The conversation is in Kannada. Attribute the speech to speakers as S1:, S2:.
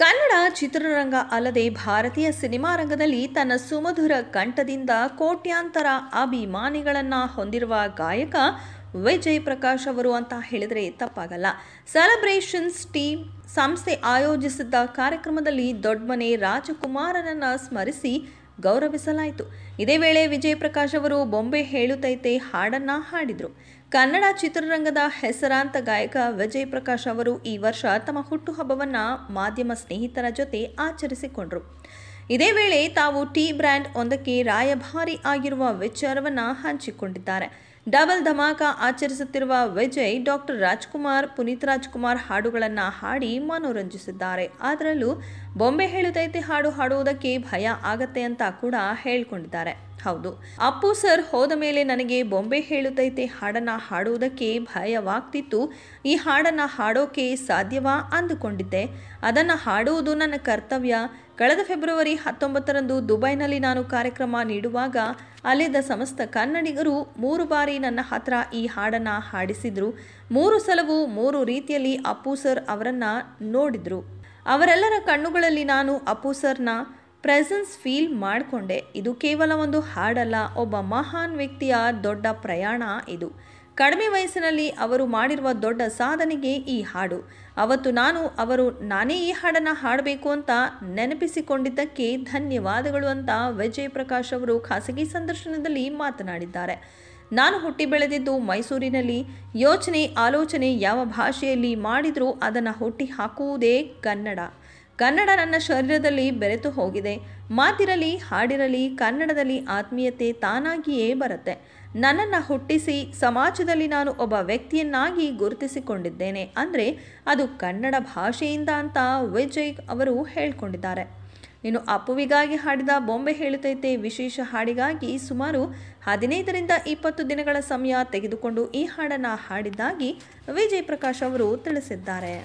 S1: ಕನ್ನಡ ಚಿತ್ರರಂಗ ಅಲ್ಲದೆ ಭಾರತೀಯ ಸಿನಿಮಾ ರಂಗದಲ್ಲಿ ತನ್ನ ಸುಮಧುರ ಕಂಠದಿಂದ ಕೋಟ್ಯಾಂತರ ಅಭಿಮಾನಿಗಳನ್ನು ಹೊಂದಿರುವ ಗಾಯಕ ವಿಜಯ್ ಪ್ರಕಾಶ್ ಅವರು ಅಂತ ಹೇಳಿದರೆ ತಪ್ಪಾಗಲ್ಲ ಸೆಲೆಬ್ರೇಷನ್ಸ್ ಟೀಮ್ ಸಂಸ್ಥೆ ಆಯೋಜಿಸಿದ್ದ ಕಾರ್ಯಕ್ರಮದಲ್ಲಿ ದೊಡ್ಡಮನೆ ರಾಜಕುಮಾರನನ್ನು ಸ್ಮರಿಸಿ ಗೌರವಿಸಲಾಯಿತು ಇದೇ ವೇಳೆ ವಿಜಯ್ ಪ್ರಕಾಶ್ ಅವರು ಬೊಂಬೆ ಹೇಳುತ್ತೈತೆ ಹಾಡನ್ನ ಹಾಡಿದರು ಕನ್ನಡ ಚಿತ್ರರಂಗದ ಹೆಸರಾಂತ ಗಾಯಕ ವಿಜಯ್ ಪ್ರಕಾಶ್ ಅವರು ಈ ವರ್ಷ ತಮ್ಮ ಹುಟ್ಟುಹಬ್ಬವನ್ನು ಮಾಧ್ಯಮ ಸ್ನೇಹಿತರ ಜೊತೆ ಆಚರಿಸಿಕೊಂಡರು ಇದೇ ವೇಳೆ ತಾವು ಟೀ ಬ್ರ್ಯಾಂಡ್ ಒಂದಕ್ಕೆ ರಾಯಭಾರಿ ಆಗಿರುವ ವಿಚಾರವನ್ನು ಹಂಚಿಕೊಂಡಿದ್ದಾರೆ ಡಬಲ್ ಧಮಾಕ ಆಚರಿಸುತ್ತಿರುವ ವಿಜಯ್ ಡಾಕ್ಟರ್ ರಾಜ್ಕುಮಾರ್ ಪುನೀತ್ ರಾಜ್ಕುಮಾರ್ ಹಾಡುಗಳನ್ನು ಹಾಡಿ ಮನೋರಂಜಿಸಿದ್ದಾರೆ ಅದರಲ್ಲೂ ಬೊಂಬೆ ಹೇಳುತ್ತೈತಿ ಹಾಡು ಹಾಡುವುದಕ್ಕೆ ಭಯ ಆಗತ್ತೆ ಅಂತ ಕೂಡ ಹೇಳಿಕೊಂಡಿದ್ದಾರೆ ಹೌದು ಅಪ್ಪು ಸರ್ ಹೋದ ಮೇಲೆ ನನಗೆ ಬೊಂಬೆ ಹೇಳುತ್ತೈತೆ ಹಾಡನ್ನು ಹಾಡುವುದಕ್ಕೆ ಭಯವಾಗ್ತಿತ್ತು ಈ ಹಾಡನ್ನು ಹಾಡೋಕೆ ಸಾಧ್ಯವಾ ಅಂದುಕೊಂಡಿದ್ದೆ ಅದನ್ನು ಹಾಡುವುದು ನನ್ನ ಕರ್ತವ್ಯ ಕಳೆದ ಫೆಬ್ರವರಿ ಹತ್ತೊಂಬತ್ತರಂದು ದುಬೈನಲ್ಲಿ ನಾನು ಕಾರ್ಯಕ್ರಮ ನೀಡುವಾಗ ಅಲೆದ ಸಮಸ್ತ ಕನ್ನಡಿಗರು ಮೂರು ಬಾರಿ ನನ್ನ ಹತ್ರ ಈ ಹಾಡನ್ನು ಹಾಡಿಸಿದರು ಮೂರು ಸಲವು ಮೂರು ರೀತಿಯಲ್ಲಿ ಅಪ್ಪು ಸರ್ ಅವರನ್ನು ನೋಡಿದರು ಅವರೆಲ್ಲರ ಕಣ್ಣುಗಳಲ್ಲಿ ನಾನು ಅಪ್ಪು ಸರ್ನ ಪ್ರೆಸೆನ್ಸ್ ಫೀಲ್ ಮಾಡಿಕೊಂಡೆ ಇದು ಕೇವಲ ಒಂದು ಹಾಡಲ್ಲ ಒಬ್ಬ ಮಹಾನ್ ವ್ಯಕ್ತಿಯ ದೊಡ್ಡ ಪ್ರಯಾಣ ಇದು ಕಡಿಮೆ ವಯಸ್ಸಿನಲ್ಲಿ ಅವರು ಮಾಡಿರುವ ದೊಡ್ಡ ಸಾಧನೆಗೆ ಈ ಹಾಡು ಅವತ್ತು ನಾನು ಅವರು ನಾನೇ ಈ ಹಾಡನ್ನು ಹಾಡಬೇಕು ಅಂತ ನೆನಪಿಸಿಕೊಂಡಿದ್ದಕ್ಕೆ ಧನ್ಯವಾದಗಳು ಅಂತ ವಿಜಯ್ ಪ್ರಕಾಶ್ ಅವರು ಖಾಸಗಿ ಸಂದರ್ಶನದಲ್ಲಿ ಮಾತನಾಡಿದ್ದಾರೆ ನಾನು ಹುಟ್ಟಿ ಬೆಳೆದಿದ್ದು ಮೈಸೂರಿನಲ್ಲಿ ಯೋಚನೆ ಆಲೋಚನೆ ಯಾವ ಭಾಷೆಯಲ್ಲಿ ಮಾಡಿದರೂ ಅದನ್ನು ಹುಟ್ಟಿ ಹಾಕುವುದೇ ಕನ್ನಡ ಕನ್ನಡ ನನ್ನ ಶರೀರದಲ್ಲಿ ಬೆರೆತು ಹೋಗಿದೆ ಮಾತಿರಲಿ ಹಾಡಿರಲಿ ಕನ್ನಡದಲ್ಲಿ ಆತ್ಮೀಯತೆ ತಾನಾಗಿಯೇ ಬರುತ್ತೆ ನನ್ನನ್ನು ಹುಟ್ಟಿಸಿ ಸಮಾಜದಲ್ಲಿ ನಾನು ಒಬ್ಬ ವ್ಯಕ್ತಿಯನ್ನಾಗಿ ಗುರುತಿಸಿಕೊಂಡಿದ್ದೇನೆ ಅಂದರೆ ಅದು ಕನ್ನಡ ಭಾಷೆಯಿಂದ ಅಂತ ವಿಜಯ್ ಅವರು ಹೇಳಿಕೊಂಡಿದ್ದಾರೆ ಇನ್ನು ಅಪ್ಪುವಿಗಾಗಿ ಹಾಡಿದ ಬೊಂಬೆ ಹೇಳುತ್ತೈತೆ ವಿಶೇಷ ಹಾಡಿಗಾಗಿ ಸುಮಾರು ಹದಿನೈದರಿಂದ ಇಪ್ಪತ್ತು ದಿನಗಳ ಸಮಯ ತೆಗೆದುಕೊಂಡು ಈ ಹಾಡನ್ನು ಹಾಡಿದ್ದಾಗಿ ವಿಜಯ್ ಪ್ರಕಾಶ್ ಅವರು ತಿಳಿಸಿದ್ದಾರೆ